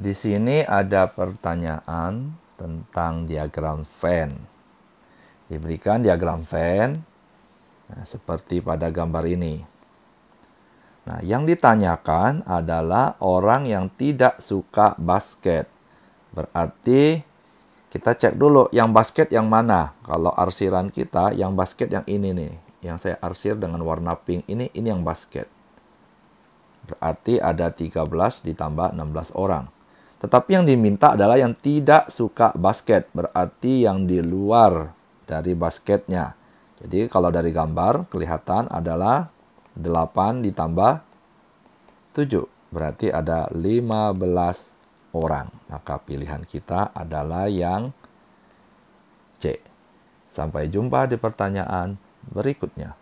Di sini ada pertanyaan tentang diagram Venn. Diberikan diagram Venn nah, seperti pada gambar ini. Nah, yang ditanyakan adalah orang yang tidak suka basket. Berarti kita cek dulu yang basket yang mana. Kalau arsiran kita yang basket yang ini nih, yang saya arsir dengan warna pink ini ini yang basket. Berarti ada 13 ditambah 16 orang. Tetapi yang diminta adalah yang tidak suka basket, berarti yang di luar dari basketnya. Jadi kalau dari gambar kelihatan adalah 8 ditambah 7. Berarti ada 15 orang. Maka pilihan kita adalah yang C. Sampai jumpa di pertanyaan berikutnya.